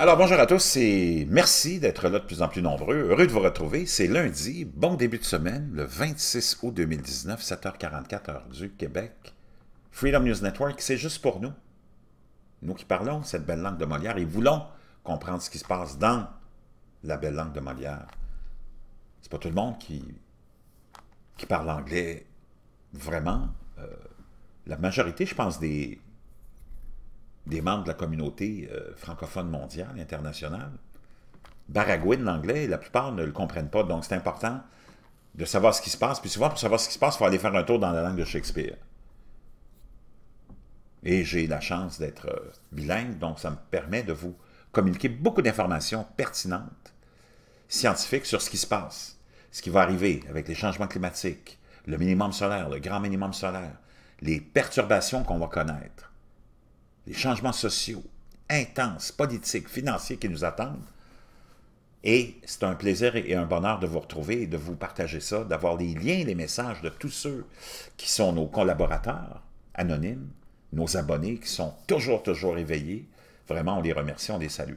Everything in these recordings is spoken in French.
Alors bonjour à tous et merci d'être là de plus en plus nombreux. Heureux de vous retrouver. C'est lundi, bon début de semaine, le 26 août 2019, 7h44 heure du Québec. Freedom News Network, c'est juste pour nous. Nous qui parlons cette belle langue de Molière et voulons comprendre ce qui se passe dans la belle langue de Molière. C'est pas tout le monde qui, qui parle anglais vraiment. Euh, la majorité, je pense, des, des membres de la communauté euh, francophone mondiale, internationale, Baragouine, l'anglais la plupart ne le comprennent pas. Donc, c'est important de savoir ce qui se passe. Puis souvent, pour savoir ce qui se passe, il faut aller faire un tour dans la langue de Shakespeare. Et j'ai la chance d'être euh, bilingue, donc ça me permet de vous communiquer beaucoup d'informations pertinentes, scientifiques, sur ce qui se passe, ce qui va arriver avec les changements climatiques, le minimum solaire, le grand minimum solaire, les perturbations qu'on va connaître. Des changements sociaux intenses, politiques, financiers qui nous attendent. Et c'est un plaisir et un bonheur de vous retrouver et de vous partager ça, d'avoir les liens, les messages de tous ceux qui sont nos collaborateurs anonymes, nos abonnés qui sont toujours, toujours éveillés. Vraiment, on les remercie, on les salue.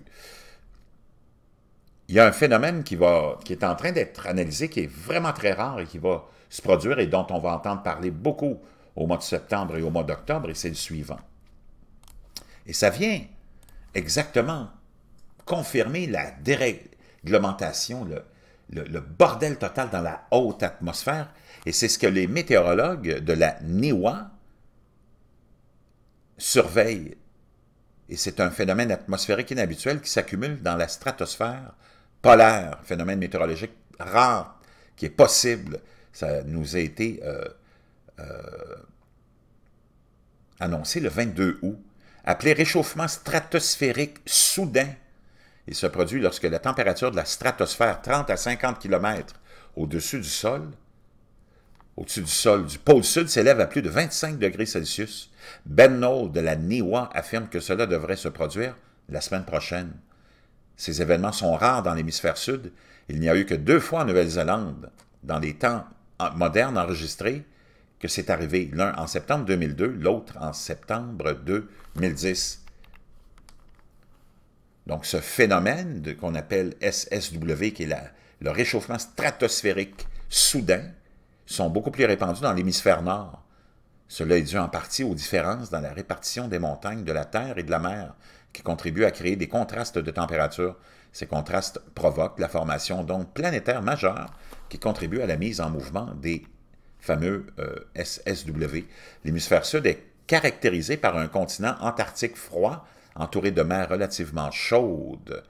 Il y a un phénomène qui, va, qui est en train d'être analysé, qui est vraiment très rare et qui va se produire et dont on va entendre parler beaucoup au mois de septembre et au mois d'octobre, et c'est le suivant. Et ça vient exactement confirmer la déréglementation, le, bordel total dans la haute atmosphère. Et c'est ce que les météorologues de la NIWA surveillent. Et c'est un phénomène atmosphérique inhabituel qui s'accumule dans la stratosphère polaire, phénomène météorologique rare qui est possible. Ça nous a été euh, euh, annoncé le 22 août appelé réchauffement stratosphérique soudain. Il se produit lorsque la température de la stratosphère 30 à 50 km au-dessus du sol, au-dessus du sol du pôle sud, s'élève à plus de 25 degrés Celsius. Ben de la NIWA affirme que cela devrait se produire la semaine prochaine. Ces événements sont rares dans l'hémisphère sud. Il n'y a eu que deux fois en Nouvelle-Zélande, dans les temps modernes enregistrés, que c'est arrivé, l'un en septembre 2002, l'autre en septembre 2010. Donc ce phénomène qu'on appelle SSW, qui est le réchauffement stratosphérique soudain, sont beaucoup plus répandus dans l'hémisphère nord. Cela est dû en partie aux différences dans la répartition des montagnes de la Terre et de la mer, qui contribuent à créer des contrastes de température. Ces contrastes provoquent la formation d'ondes planétaires majeures qui contribuent à la mise en mouvement des fameux euh, SSW. L'hémisphère sud est caractérisé par un continent antarctique froid, entouré de mers relativement chaudes.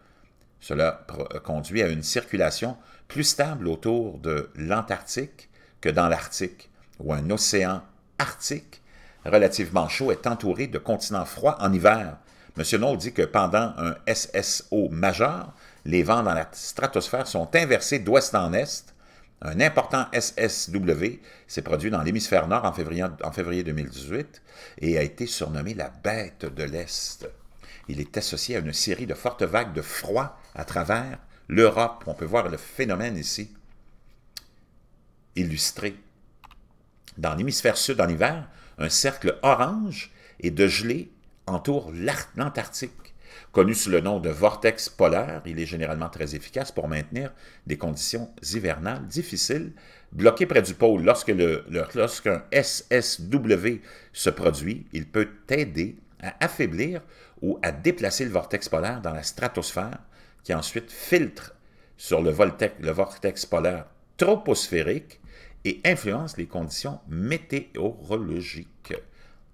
Cela euh, conduit à une circulation plus stable autour de l'Antarctique que dans l'Arctique, où un océan arctique relativement chaud est entouré de continents froids en hiver. M. Noll dit que pendant un SSO majeur, les vents dans la stratosphère sont inversés d'ouest en est, un important SSW s'est produit dans l'hémisphère nord en février, 2018 et a été surnommé la bête de l'Est. Il est associé à une série de fortes vagues de froid à travers l'Europe. On peut voir le phénomène ici illustré. Dans l'hémisphère sud, en hiver, un cercle orange et de gelée entoure l'Antarctique. Connu sous le nom de vortex polaire, il est généralement très efficace pour maintenir des conditions hivernales difficiles. Bloqué près du pôle, lorsque le, lorsqu'un SSW se produit, il peut aider à affaiblir ou à déplacer le vortex polaire dans la stratosphère, qui ensuite filtre sur le vortex polaire troposphérique et influence les conditions météorologiques.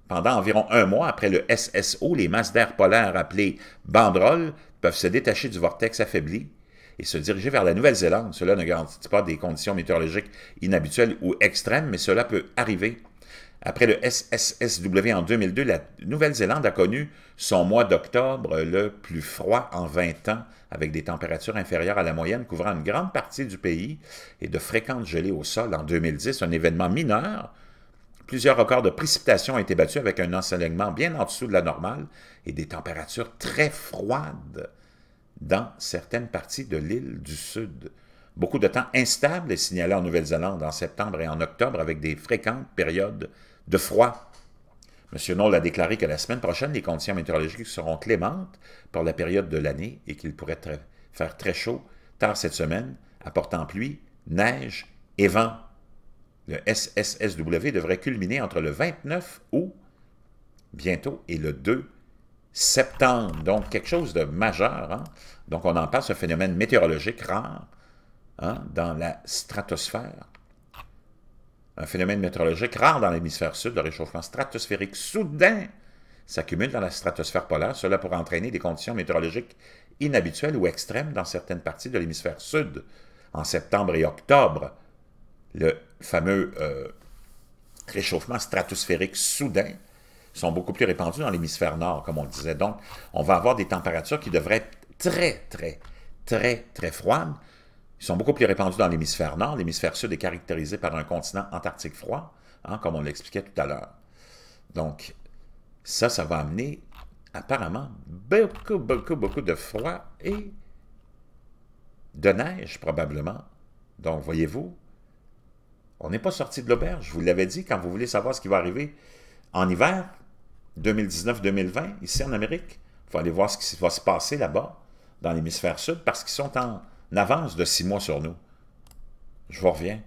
Pendant environ un mois après le SSO, les masses d'air polaire appelées banderoles peuvent se détacher du vortex affaibli et se diriger vers la Nouvelle-Zélande. Cela ne garantit pas des conditions météorologiques inhabituelles ou extrêmes, mais cela peut arriver. Après le SSSW en 2002, la Nouvelle-Zélande a connu son mois d'octobre le plus froid en 20 ans, avec des températures inférieures à la moyenne couvrant une grande partie du pays et de fréquentes gelées au sol en 2010, un événement mineur Plusieurs records de précipitations ont été battus avec un ensoleillement bien en dessous de la normale et des températures très froides dans certaines parties de l'île du Sud. Beaucoup de temps instable est signalé en Nouvelle-Zélande en septembre et en octobre avec des fréquentes périodes de froid. M. Noll a déclaré que la semaine prochaine, les conditions météorologiques seront clémentes pour la période de l'année et qu'il pourrait faire très chaud tard cette semaine, apportant pluie, neige et vent le SSSW devrait culminer entre le 29 août, bientôt, et le 2 septembre. Donc, quelque chose de majeur. Hein? Donc, on en passe ce phénomène météorologique rare hein, dans la stratosphère. Un phénomène météorologique rare dans l'hémisphère sud, le réchauffement stratosphérique soudain s'accumule dans la stratosphère polaire. Cela pourrait entraîner des conditions météorologiques inhabituelles ou extrêmes dans certaines parties de l'hémisphère sud. En septembre et octobre, le fameux euh, réchauffement stratosphérique soudain sont beaucoup plus répandus dans l'hémisphère nord, comme on le disait. Donc, on va avoir des températures qui devraient être très, très, très, très froides. Ils sont beaucoup plus répandus dans l'hémisphère nord. L'hémisphère sud est caractérisé par un continent antarctique froid, hein, comme on l'expliquait tout à l'heure. Donc, ça, ça va amener apparemment beaucoup, beaucoup, beaucoup de froid et de neige probablement. Donc, voyez-vous, on n'est pas sorti de l'auberge. Je vous l'avais dit, quand vous voulez savoir ce qui va arriver en hiver 2019-2020, ici en Amérique, il faut aller voir ce qui va se passer là-bas, dans l'hémisphère sud, parce qu'ils sont en avance de six mois sur nous. Je vous reviens.